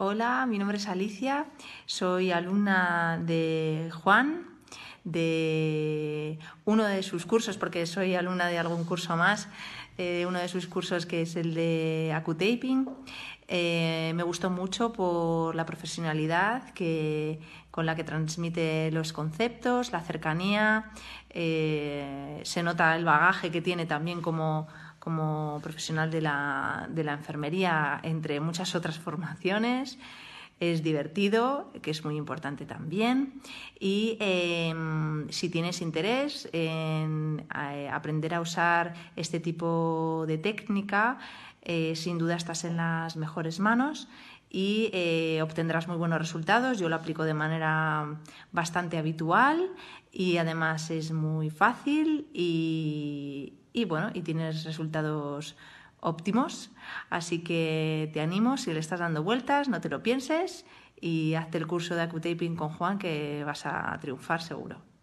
Hola, mi nombre es Alicia, soy alumna de Juan, de uno de sus cursos, porque soy alumna de algún curso más, eh, de uno de sus cursos que es el de acutaping. Eh, me gustó mucho por la profesionalidad que, con la que transmite los conceptos, la cercanía, eh, se nota el bagaje que tiene también como como profesional de la, enfermería, entre muchas otras formaciones es divertido, que es muy importante también. Y em, si tienes interés en eh, aprender a usar este tipo de técnica, eh, sin duda estás en las mejores manos y eh, obtendrás muy buenos resultados. Yo lo aplico de manera bastante habitual y además es muy fácil y y bueno, y tienes resultados óptimos. Así que te animo, si le estás dando vueltas, no te lo pienses y hazte el curso de acutaping con Juan que vas a triunfar seguro.